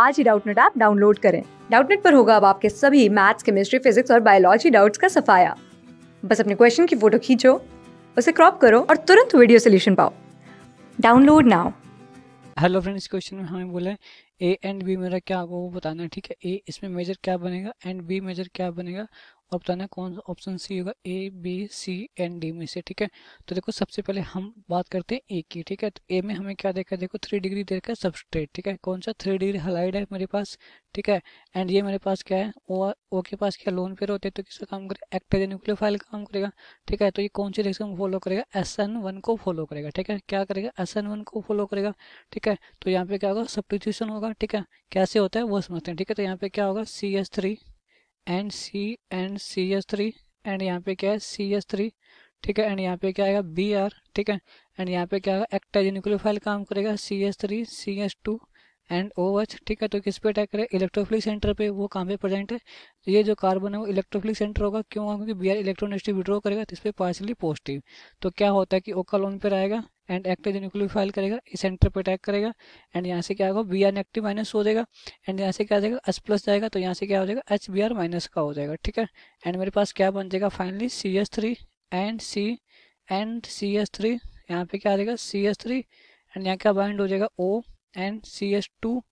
आज ही Doubtnut app download करें डाउटनेट पर होगा अब आपके सभी मैथ्स केमिस्ट्री फिजिक्स और बायोलॉजी डाउट्स का सफाया बस अपने क्वेश्चन की फोटो खींचो उसे क्रॉप करो और तुरंत वीडियो सोल्यूशन पाओ download now hello friends question में हमें बोला है ए एंड बी मेरा क्या होगा वो बताना है ठीक है ए इसमें मेजर क्या बनेगा एंड बी मेजर क्या बनेगा और बताना कौन ऑप्शन सी होगा A B C and D में से ठीक है तो देखो सबसे पहले हम बात करते हैं ए की ठीक है तो ए में हमें क्या देखा है देखो थ्री डिग्री देखा है सबस्ट्रेट ठीक है कौन सा थ्री डिग्री हलाइड है मेरे पास ठीक है एंड ये मेरे पास क्या है ओ ओ के पास क्या लोन पेयर होते हैं तो किसका काम करेगा एक्टेज न्यूक्लियोफाइल काम करेगा ठीक है तो ये कौन सी रिएक्शन फॉलो करेगा एस एन वन को फॉलो करेगा ठीक है क्या करेगा एस एन वन को फॉलो करेगा ठीक है तो यहाँ पे क्या होगा सब्टीट्यूशन होगा ठीक है कैसे होता है वो समझते हैं ठीक है तो यहाँ पे क्या होगा C S three and C and C S three and यहाँ पे क्या है सी एस थ्री ठीक है एंड यहाँ पे क्या आएगा बी आर ठीक है एंड यहाँ पे क्या आएगा एक्टाइज काम करेगा C S three C S two and O H ठीक है तो किस पे अटैक करे इलेक्ट्रोफिलिक सेंटर पे वो कहाँ पे प्रेजेंट है तो ये जो कार्बन है वो इलेक्ट्रोफिलिक सेंटर होगा क्यों होगा क्योंकि बी आर इलेक्ट्रोनिस्टिव विड्रॉ करेगा तो इस पर पार्सली पॉजिटिव तो क्या होता है कि ओकल ऑन पर आएगा एंड एक्टिव न्यूक्लियोफाइल करेगा इस सेंटर पर अटैक करेगा एंड यहाँ से क्या होगा बी आर नेगेटिव माइनस हो जाएगा एंड यहाँ से क्या जाएगा एच प्लस जाएगा तो यहाँ से क्या हो जाएगा एच बी आर माइनस का हो जाएगा ठीक है एंड मेरे पास क्या बन जाएगा finally C S three and C and C S three यहाँ पे क्या आ जाएगा सी एस थ्री एंड यहाँ क्या बाइंड हो जाएगा O and C S two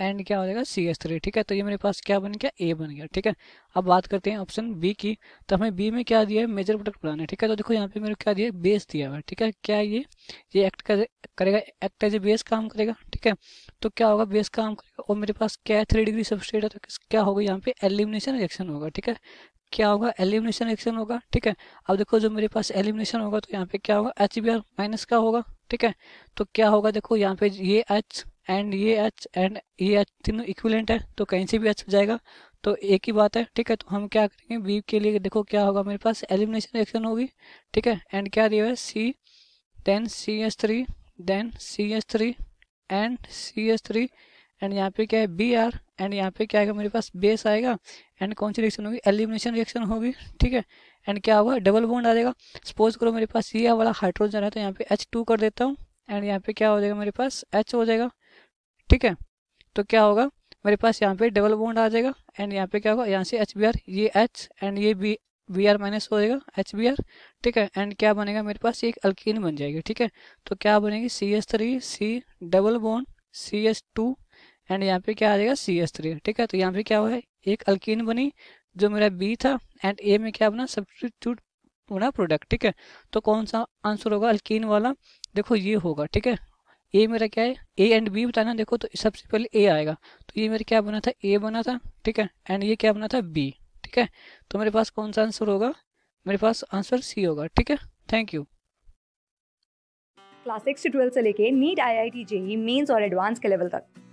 and क्या हो जाएगा सी एस थ्री ठीक है तो ये मेरे पास क्या बन गया ए बन गया ठीक है अब बात करते हैं ऑप्शन बी की तो हमें बी में क्या दिया है मेजर प्रोडक्ट प्लान है ठीक है तो देखो यहाँ पे मेरे क्या दिया है बेस दिया हुआ है ठीक है क्या ये ये एक्ट कर, करेगा एक्ट एज ए बेस काम करेगा ठीक है तो क्या होगा बेस काम करेगा और मेरे पास क्या है थ्री डिग्री सबस्ट्रेट है तो क्या होगा यहाँ पे एलिमिनेशन रिएक्शन होगा ठीक है क्या होगा एलिमिनेशन रिएक्शन होगा ठीक है अब देखो जो मेरे पास एलिमिनेशन होगा तो यहाँ पे क्या होगा एच बी आर माइनस का होगा ठीक है तो क्या होगा देखो यहाँ पे ये एच एंड ये एच एंड ये एच तीनों इक्विलेंट है तो कहीं से भी एच जाएगा तो एक ही बात है ठीक है तो हम क्या करेंगे बी के लिए देखो क्या होगा मेरे पास एलिमिनेशन रिएक्शन होगी ठीक है एंड क्या दिया है C then C S three then C S three and C S three and यहाँ पे क्या है बी आर एंड यहाँ पे क्या आएगा मेरे पास बेस आएगा एंड कौन सी रिएक्शन होगी एलिमिनेशन रिएक्शन होगी ठीक है एंड क्या होगा डबल बॉन्ड आ जाएगा सपोज करो मेरे पास ये वाला हाइड्रोजन है तो यहाँ पे एच टू कर देता हूँ एंड यहाँ पे क्या हो जाएगा मेरे पास एच हो जाएगा ठीक है तो क्या होगा मेरे पास यहाँ पे डबल बॉन्ड आ जाएगा एंड यहाँ पे क्या होगा यहाँ से एच बी आर ये एच एंड ये बी बी आर माइनस हो जाएगा एच बी आर ठीक है एंड क्या बनेगा मेरे पास एक अल्किन बन जाएगी ठीक है तो क्या बनेगी C S three C double bond C S two and यहाँ पे क्या आ जाएगा सी एस थ्री ठीक है तो यहाँ पे क्या हुआ है एक अल्किन बनी जो मेरा बी था एंड ए में क्या बना सब्सटीट्यूट बना प्रोडक्ट ठीक है तो कौन सा आंसर होगा अल्किन वाला देखो ये होगा ठीक है ए मेरा क्या है ए एंड बी बताना देखो तो सबसे पहले ए आएगा तो ये मेरा क्या बना था ए बना था ठीक है एंड ये क्या बना था बी ठीक है तो मेरे पास कौन सा आंसर होगा मेरे पास आंसर सी होगा ठीक है थैंक यू क्लास सिक्स से लेके NEET I I T JEE mains और एडवांस के लेवल तक